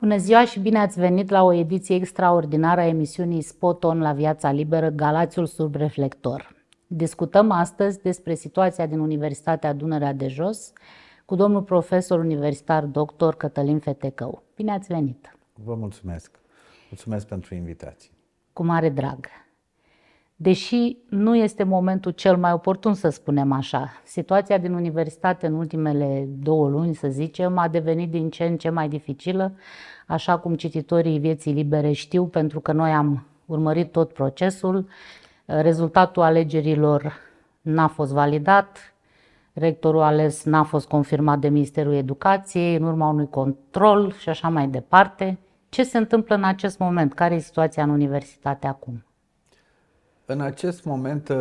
Bună ziua și bine ați venit la o ediție extraordinară a emisiunii Spot On la Viața Liberă, Galațiul sub reflector. Discutăm astăzi despre situația din Universitatea Dunărea de Jos cu domnul profesor universitar dr. Cătălin Fetecău. Bine ați venit! Vă mulțumesc! Mulțumesc pentru invitație! Cu mare drag! Deși nu este momentul cel mai oportun să spunem așa, situația din universitate în ultimele două luni, să zicem, a devenit din ce în ce mai dificilă, așa cum cititorii vieții libere știu, pentru că noi am urmărit tot procesul. Rezultatul alegerilor n-a fost validat, rectorul ales n-a fost confirmat de Ministerul Educației, în urma unui control și așa mai departe. Ce se întâmplă în acest moment? Care e situația în universitate acum? În acest moment uh,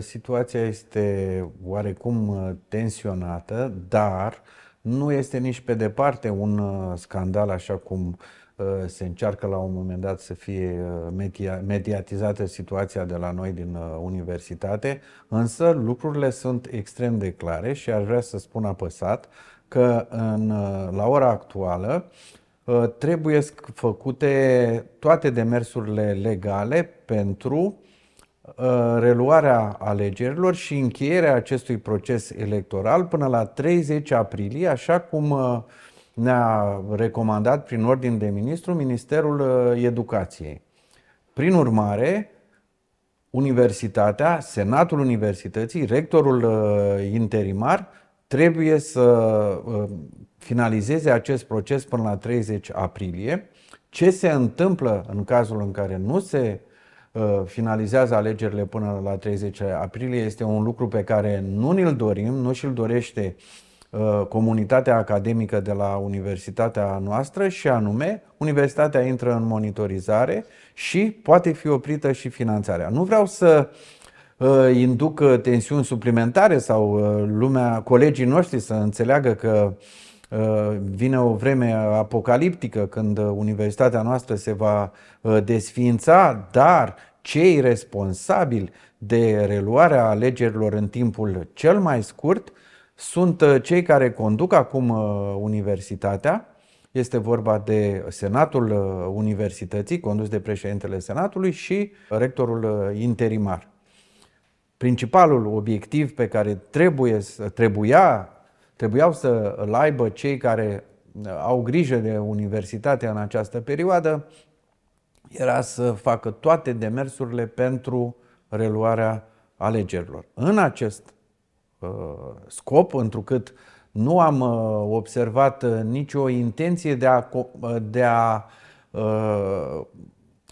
situația este oarecum uh, tensionată, dar nu este nici pe departe un uh, scandal așa cum se încearcă la un moment dat să fie mediatizată situația de la noi din universitate, însă lucrurile sunt extrem de clare și aș vrea să spun apăsat că în, la ora actuală trebuie făcute toate demersurile legale pentru Uh, reluarea alegerilor și încheierea acestui proces electoral până la 30 aprilie, așa cum uh, ne-a recomandat prin ordin de ministru Ministerul uh, Educației. Prin urmare, Universitatea, Senatul Universității, rectorul interimar trebuie să finalizeze acest proces până la 30 aprilie. Ce se întâmplă în cazul în care nu se Uh, finalizează alegerile până la 30 aprilie este un lucru pe care nu ne l dorim, nu și-l dorește uh, comunitatea academică de la universitatea noastră și anume, universitatea intră în monitorizare și poate fi oprită și finanțarea. Nu vreau să uh, induc tensiuni suplimentare sau lumea, colegii noștri să înțeleagă că uh, Uh, vine o vreme apocaliptică când uh, universitatea noastră se va uh, desființa, dar cei responsabili de reluarea alegerilor în timpul cel mai scurt sunt cei care conduc acum universitatea. Este vorba de Senatul Universității, condus de președintele Senatului și rectorul interimar. Principalul obiectiv pe care trebuie, trebuia trebuiau să îl aibă cei care uh, au grijă de universitatea în această perioadă era să facă toate demersurile pentru reluarea alegerilor. În acest uh, scop, întrucât nu am uh, observat uh, nicio intenție de a, uh, de a uh,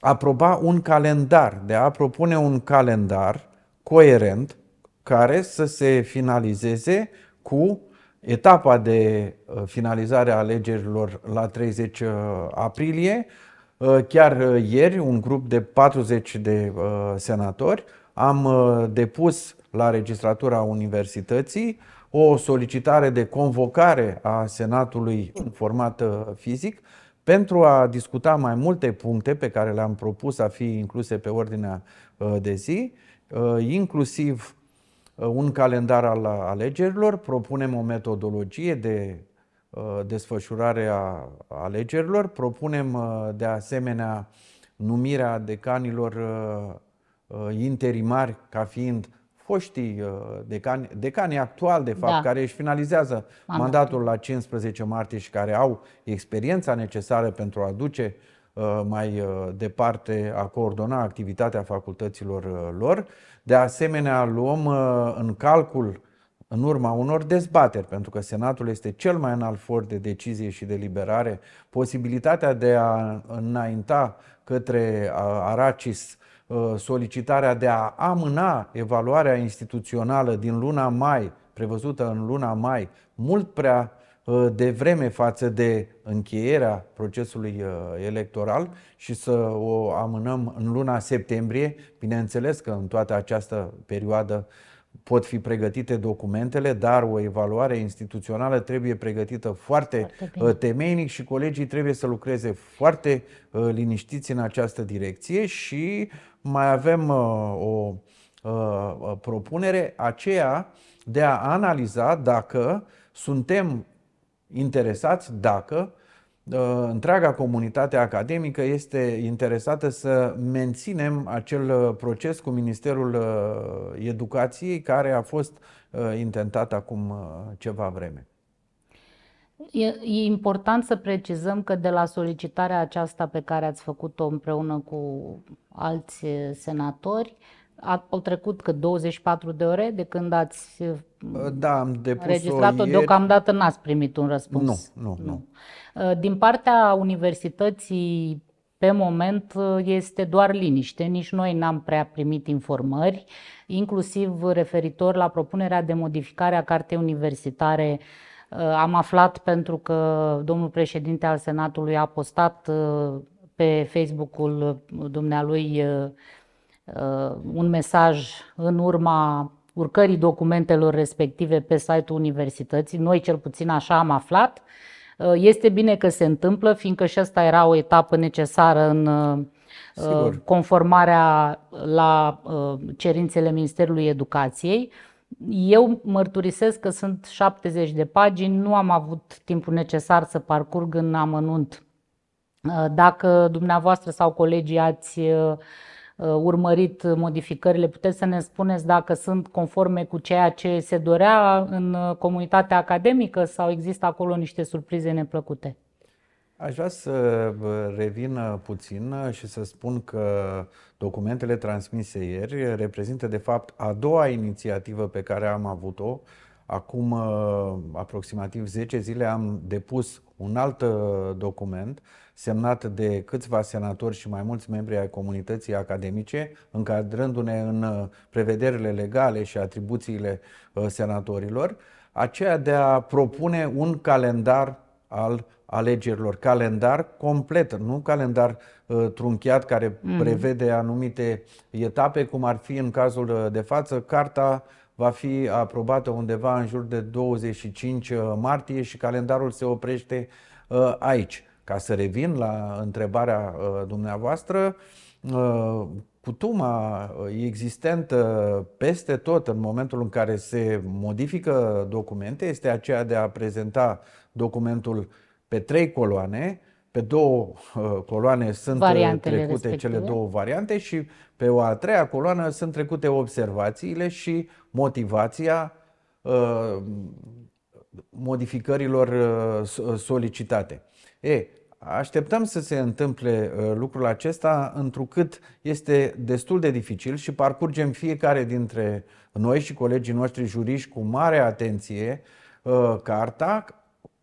aproba un calendar, de a propune un calendar coerent care să se finalizeze cu etapa de uh, finalizare a alegerilor la 30 uh, aprilie. Uh, chiar ieri, un grup de 40 de senatori am depus la registratura universității o solicitare de convocare a Senatului în format fizic pentru a discuta mai multe puncte pe care le-am propus a fi incluse pe ordinea de zi, inclusiv Uh, un calendar al alegerilor, propunem o metodologie de uh, desfășurare a alegerilor, propunem uh, de asemenea numirea decanilor interimari ca fiind foștii decani, decanii actuali, de fapt, da. care își finalizează mandatul la 15 martie și care au experiența necesară pentru a duce uh, Uh, mai uh, departe a coordona activitatea facultăților uh, lor. De asemenea, luăm în calcul în urma unor dezbateri, pentru că Senatul este cel mai înalt for de decizie și deliberare, posibilitatea de a înainta către Aracis solicitarea de a amâna evaluarea instituțională din luna mai, prevăzută în luna mai, mult prea Uh, de vreme față de încheierea procesului uh, electoral și să o amânăm în luna septembrie. Bineînțeles că în toată această perioadă pot fi pregătite documentele, dar o evaluare instituțională trebuie pregătită foarte, foarte uh, temeinic și colegii trebuie să lucreze foarte liniștiți în această direcție și mai avem o propunere aceea de a analiza dacă suntem interesați dacă uh, întreaga comunitate academică este interesată să menținem acel uh, proces cu Ministerul uh, Educației care a fost intentat acum ceva vreme. E, important să precizăm că de la solicitarea aceasta pe care ați făcut-o împreună cu alți senatori, uh, a, au trecut cât 24 de ore de când ați da, am mm, înregistrat-o? Ieri. Deocamdată n-ați primit un răspuns. Nu, nu, nu. Uh, din partea universității, pe moment uh, este doar liniște, nici noi n-am prea primit informări, inclusiv referitor la propunerea de modificare a cartei universitare uh, am aflat pentru că domnul președinte al Senatului a postat pe Facebook-ul dumnealui Uh, un mesaj în urma urcării documentelor respective pe site-ul universității. Noi cel puțin așa am aflat. Uh, este bine că se întâmplă, fiindcă și asta era o etapă necesară în uh, Sigur. conformarea la cerințele Ministerului Educației. Eu mărturisesc că sunt 70 de pagini, nu am avut timpul necesar să parcurg în amănunt. Dacă dumneavoastră sau colegii ați Uh, urmărit modificările, puteți să ne spuneți dacă sunt conforme cu ceea ce se dorea în uh, comunitatea academică sau există acolo niște surprize neplăcute? Aș vrea să uh, revin puțin și să spun că documentele transmise ieri reprezintă de fapt a doua inițiativă pe care am avut-o. Acum aproximativ 10 zile am depus un alt document semnată de câțiva senatori și mai mulți membri ai comunității academice, încadrându-ne în uh, prevederile legale și atribuțiile uh, senatorilor, aceea de a propune un calendar al alegerilor, calendar complet, nu calendar uh, trunchiat care mm. prevede anumite etape, cum ar fi în cazul uh, de față, carta va fi aprobată undeva în jur de 25 martie și calendarul se oprește uh, aici. Ca să revin la întrebarea uh, dumneavoastră, uh, cutuma existentă peste tot în momentul în care se modifică documente este aceea de a prezenta documentul pe trei coloane, pe două uh, coloane sunt Variantele trecute respective. cele două variante și pe o a treia coloană sunt trecute observațiile și motivația modificărilor solicitate. E, Așteptăm să se întâmple uh, lucrul acesta, întrucât este destul de dificil și parcurgem fiecare dintre noi și colegii noștri juriști cu mare atenție uh, carta,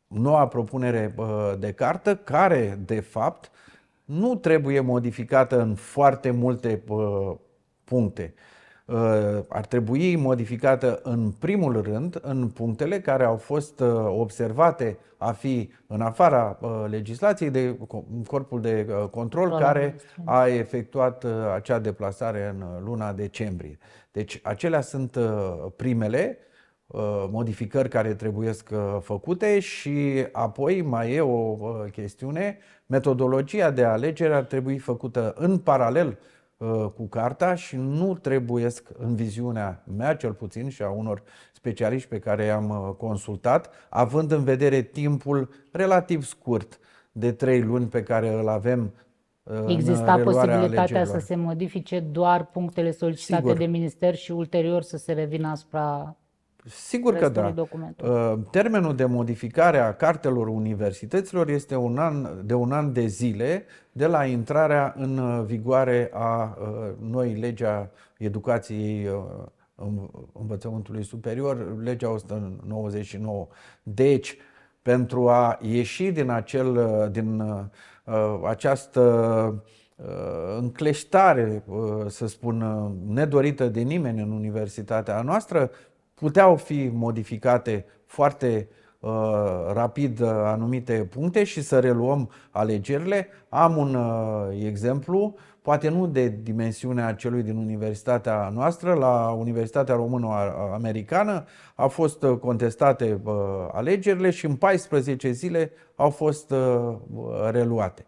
noua propunere uh, de cartă, care, de fapt, nu trebuie modificată în foarte multe puncte. Uh, ar trebui modificată în primul rând în punctele care au fost uh, observate a fi în afara uh, legislației de corpul de control care a efectuat acea deplasare în luna decembrie. Deci acelea sunt primele modificări care trebuie făcute și apoi mai e o chestiune, metodologia de alegere ar trebui făcută în paralel Uh, cu carta și nu trebuie în viziunea mea cel puțin și a unor specialiști pe care i-am uh, consultat, având în vedere timpul relativ scurt de trei luni pe care îl avem uh, Exista posibilitatea să se modifice doar punctele solicitate Sigur. de minister și ulterior să se revină asupra Sigur că da. Documentul. Uh, termenul de modificare a cartelor universităților este un an, de un an de zile de la intrarea în uh, vigoare a uh, noi legea educației învățământului superior, legea 199. Deci, pentru a ieși din, acel, din această încleștare, să spun, nedorită de nimeni în universitatea noastră, puteau fi modificate foarte uh, rapid uh, anumite puncte și să reluăm alegerile. Am un uh, exemplu, poate nu de dimensiunea celui din universitatea noastră, la Universitatea Română-Americană au fost uh, contestate uh, alegerile și în 14 zile au fost uh, reluate.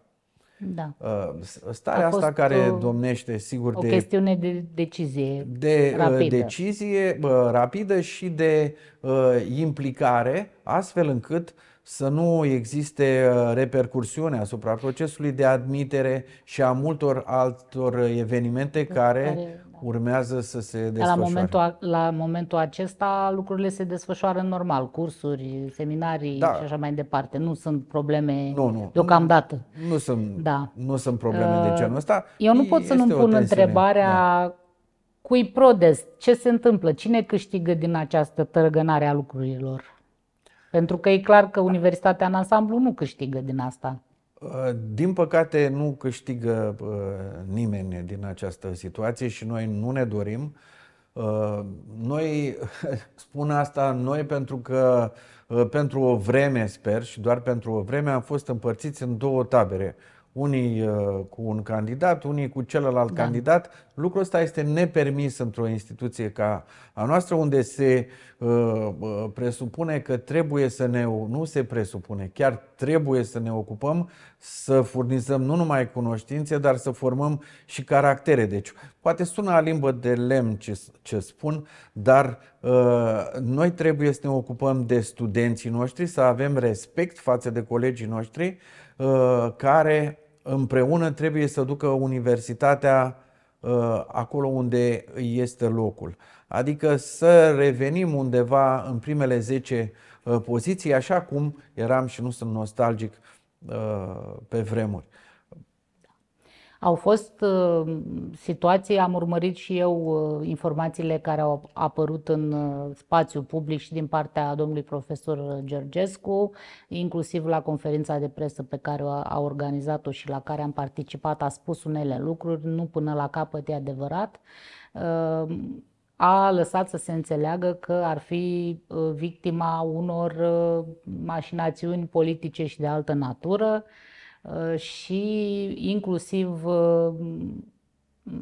Da. Uh, starea asta care o, domnește, sigur, o de. O chestiune de decizie. De uh, rapidă. decizie rapidă și de uh, implicare, astfel încât să nu existe uh, repercursiune asupra procesului de admitere și a multor altor evenimente care, care da. urmează să se desfășoare. La momentul, la momentul acesta lucrurile se desfășoară normal, cursuri, seminarii da. și așa mai departe. Nu sunt probleme nu, nu, deocamdată. Nu, nu, sunt, da. nu sunt probleme de uh, genul ăsta. Eu nu pot să nu-mi pun tensiune. întrebarea da. cui prodest, ce se întâmplă, cine câștigă din această tărgănare a lucrurilor? Pentru că e clar că universitatea în ansamblu nu câștigă din asta. Uh, din păcate nu câștigă uh, nimeni din această situație și noi nu ne dorim. Uh, noi spun asta noi pentru că pentru o vreme, sper, și doar pentru o vreme am fost împărțiți în două tabere unii uh, cu un candidat, unii cu celălalt da. candidat. Lucrul ăsta este nepermis într-o instituție ca a noastră, unde se uh, uh presupune că trebuie să ne. nu se presupune, chiar trebuie să ne ocupăm să furnizăm nu numai cunoștințe, dar să formăm și caractere. Deci, poate sună a limbă de lemn ce, ce spun, dar uh, noi trebuie să ne ocupăm de studenții noștri, să avem respect față de colegii noștri uh, care împreună trebuie să ducă universitatea uh, acolo unde este locul. Adică să revenim undeva în primele 10 uh, poziții, așa cum eram și nu sunt nostalgic uh, pe vremuri. Au fost uh, situații, am urmărit și eu uh, informațiile care au apărut în uh, spațiu public și din partea domnului profesor Gergescu, inclusiv la conferința de presă pe care a organizat-o și la care am participat, a spus unele lucruri, nu până la capăt e adevărat a lăsat să se înțeleagă că ar fi victima unor mașinațiuni politice și de altă natură. Uh, și inclusiv uh,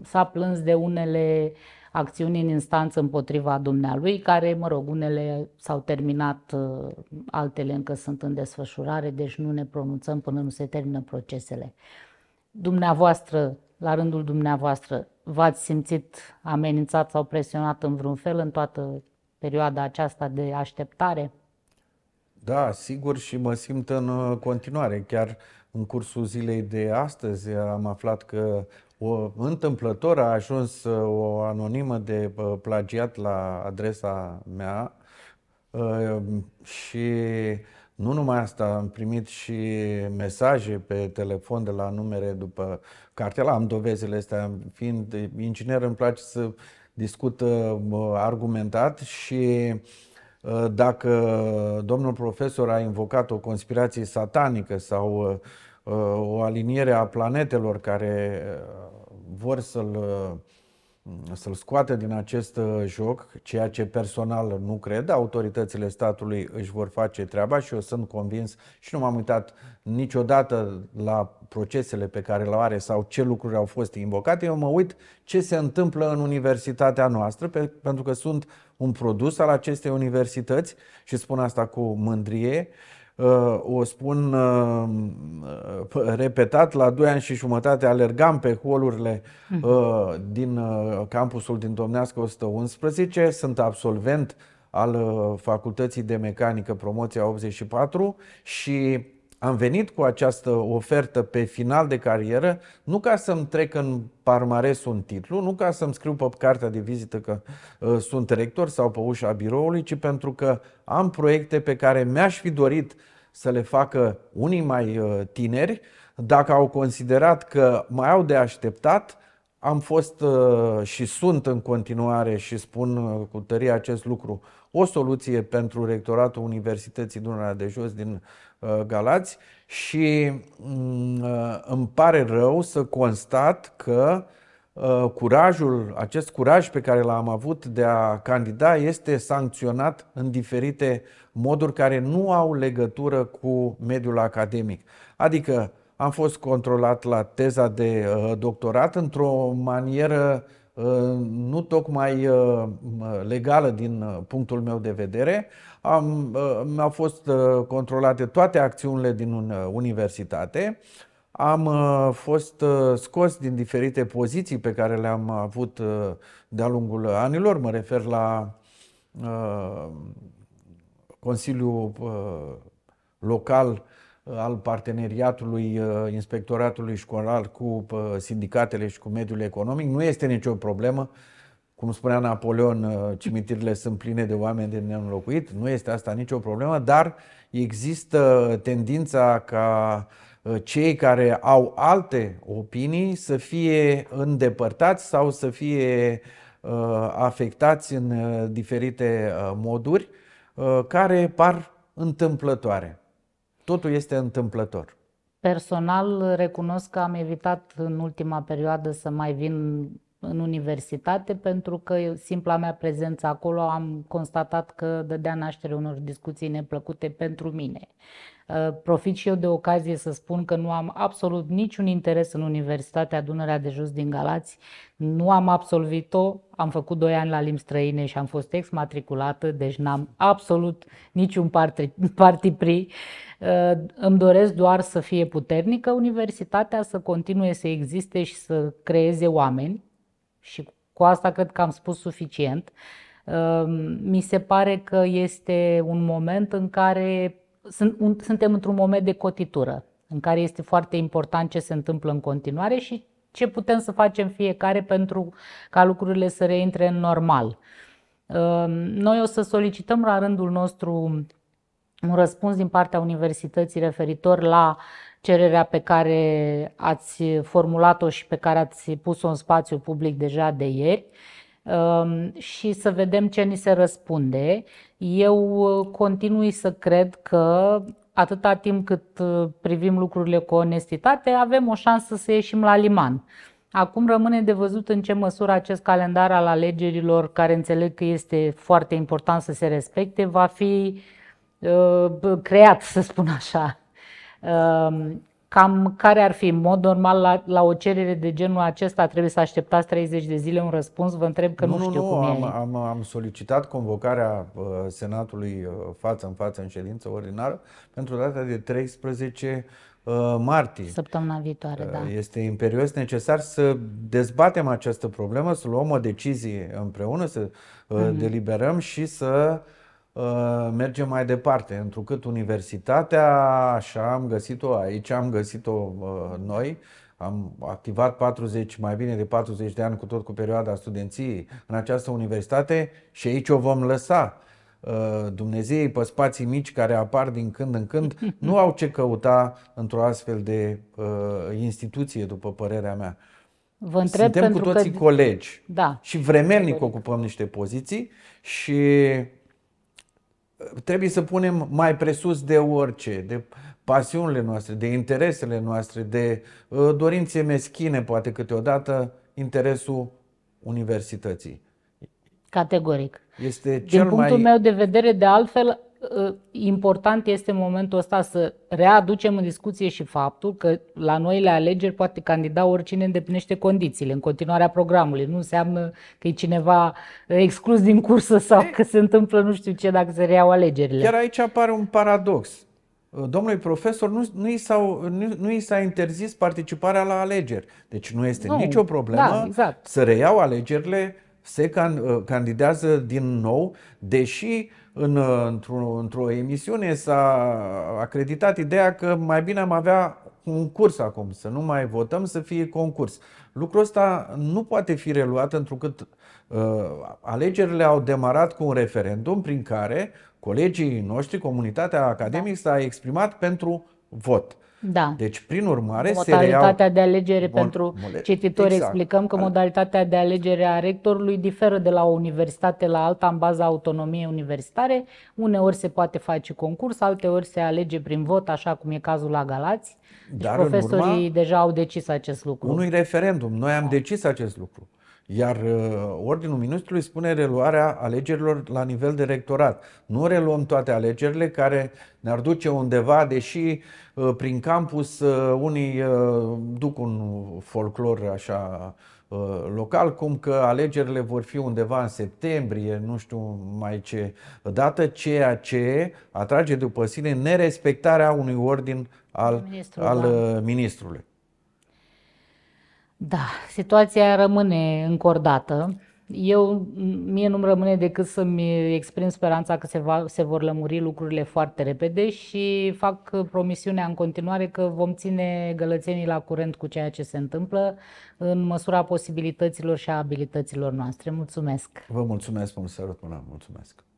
s-a plâns de unele acțiuni în instanță împotriva dumnealui, care, mă rog, unele s-au terminat, uh, altele încă sunt în desfășurare, deci nu ne pronunțăm până nu se termină procesele. Dumneavoastră, la rândul dumneavoastră, v-ați simțit amenințat sau presionat în vreun fel în toată perioada aceasta de așteptare? Da, sigur și mă simt în continuare. Chiar în cursul zilei de astăzi am aflat că o, întâmplător a ajuns uh, o anonimă de uh, plagiat la adresa mea uh, și nu numai asta, am primit și mesaje pe telefon de la numere după cartela, am dovezile astea, fiind inginer îmi place să discut argumentat și uh, Uh, dacă domnul profesor a invocat o conspirație satanică sau uh, uh, o aliniere a planetelor care vor să-l Mm, să-l scoată din acest uh, joc, ceea ce personal nu cred. Autoritățile statului își vor face treaba și eu sunt convins și nu m-am uitat niciodată la procesele pe care le are sau ce lucruri au fost invocate. Eu mă uit ce se întâmplă în universitatea noastră, pe, pentru că sunt un produs al acestei universități și spun asta cu mândrie. Uh, Uh, o spun uh, uh, repetat, la 2 ani și jumătate alergam pe holurile mhm. din campusul din Domnească 111, sunt absolvent al Facultății de Mecanică Promoția 84 și am venit cu această ofertă pe final de carieră, nu ca să-mi trec în parmares un titlu, nu ca să-mi scriu pe cartea de vizită că uh, sunt rector sau pe ușa biroului, ci pentru că am proiecte pe care mi-aș fi dorit să le facă unii mai uh, tineri, dacă au considerat că mai au de așteptat, am fost uh, și sunt în continuare și spun cu tărie acest lucru, o soluție pentru rectoratul Universității Dunărea de Jos din Uh, Galați și mm, uh, îmi pare rău să constat că uh, curajul, acest curaj pe care l-am avut de a candida este sancționat în diferite moduri care nu au legătură cu mediul academic. Adică am fost controlat la teza de doctorat într-o manieră nu tocmai legală din punctul meu de vedere am, uh, mi-au fost uh, controlate toate acțiunile din uh, universitate, am fost scos din diferite poziții pe care le-am avut de-a lungul anilor. Mă refer la Consiliul Local al parteneriatului inspectoratului școlar cu sindicatele și cu mediul economic. Nu este nicio problemă cum spunea Napoleon, uh, cimitirile sunt pline de oameni de neînlocuit, nu este asta nicio problemă, dar există tendința ca uh, cei care au alte opinii să fie îndepărtați sau să fie uh, afectați în diferite moduri care par întâmplătoare. Totul este întâmplător. Personal recunosc că am evitat în ultima perioadă să mai vin în universitate, pentru că simpla mea prezență acolo am constatat că dădea naștere unor discuții neplăcute pentru mine. Uh, profit și eu de ocazie să spun că nu am absolut niciun interes în Universitatea Dunărea de Jos din Galați. Nu am absolvit-o, am făcut doi ani la limbi străine și am fost exmatriculată, deci n-am absolut niciun partipri. Uh, îmi doresc doar să fie puternică universitatea, să continue să existe și să creeze oameni și cu asta cred că am spus suficient. Ehm, mi se pare că este un moment în care suntem într-un moment de cotitură, în care este foarte important ce se întâmplă în continuare și ce putem să facem fiecare pentru ca lucrurile să reintre în normal. Ehm, noi o să solicităm la rândul nostru un răspuns din partea universității referitor la cererea pe care ați formulat-o și pe care ați pus-o în spațiu public deja de ieri um, și să vedem ce ni se răspunde. Eu uh, continui să cred că atâta timp cât uh, privim lucrurile cu onestitate, avem o șansă să ieșim la liman. Acum rămâne de văzut în ce măsură acest calendar al alegerilor, care înțeleg că este foarte important să se respecte, va fi uh, creat, să spun așa. Ehm, cam care ar fi, în mod normal, la, la o cerere de genul acesta trebuie să așteptați 30 de zile un răspuns? Vă întreb că nu, nu știu nu, cum am, e. Am, am solicitat convocarea uh, Senatului uh, față în față în ședință ordinară pentru data de 13 uh, martie. Săptămâna viitoare, da. Este imperios necesar să dezbatem această problemă, să luăm o decizie împreună, să mm-hmm. deliberăm și să uh, Uh, Mergem mai departe, întrucât universitatea, așa am găsit-o aici, am găsit-o uh, noi, am activat 40, mai bine de 40 de ani cu tot cu perioada studenției în această universitate și aici o vom lăsa. Uh, Dumnezeii pe spații mici care apar din când în când nu au ce căuta într-o astfel de uh, instituție, după părerea mea. Vă întreb Suntem pentru cu toții că... colegi da. și vremelnic ocupăm niște poziții și trebuie să punem mai presus de orice, de pasiunile noastre, de interesele noastre, de uh, dorințe meschine, poate câteodată, interesul universității. Categoric. Este cel Din punctul mai... meu de vedere, de altfel, Ă, important este în momentul ăsta să readucem în discuție și faptul că la noile alegeri poate candida oricine îndeplinește condițiile în continuarea programului. Nu înseamnă că e cineva exclus din cursă sau că se întâmplă nu știu ce dacă se reiau alegerile. Chiar aici apare un paradox. Ă, Domnului profesor nu, nu, i s-au, nu, nu i s-a interzis participarea la alegeri. Deci nu este nu, nicio problemă da, exact. să reiau alegerile, se can, ă, candidează din nou, deși uh, în, într-o, într-o emisiune s-a acreditat ideea că mai bine am avea un curs acum, să nu mai votăm, să fie concurs. Lucrul ăsta nu poate fi reluat pentru că uh, alegerile au demarat cu un referendum prin care colegii noștri, comunitatea academică s-a exprimat pentru vot. Da. Deci, prin urmare, modalitatea se reiau... de alegere bon, pentru mole... cititori exact. explicăm că modalitatea de alegere a rectorului diferă de la o universitate la alta în baza autonomiei universitare. Uneori se poate face concurs, alteori se alege prin vot, așa cum e cazul la Galați. Deci Dar profesorii urma, deja au decis acest lucru. Unui referendum, noi am da. decis acest lucru. Iar uh, Ordinul Ministrului spune reluarea alegerilor la nivel de rectorat. Nu reluăm toate alegerile care ne-ar duce undeva, deși uh, prin campus uh, unii duc un folclor așa local, cum că alegerile vor fi undeva în septembrie, nu știu mai ce dată, ceea ce atrage după sine nerespectarea unui ordin al, Ministrul, al da. ministrului. Da, situația rămâne încordată. Eu, mie nu-mi rămâne decât să-mi exprim speranța că se, va, se vor lămuri lucrurile foarte repede și fac promisiunea în continuare că vom ține gălățenii la curent cu ceea ce se întâmplă în măsura posibilităților și a abilităților noastre. Mulțumesc! Vă mulțumesc, un salut până, mulțumesc!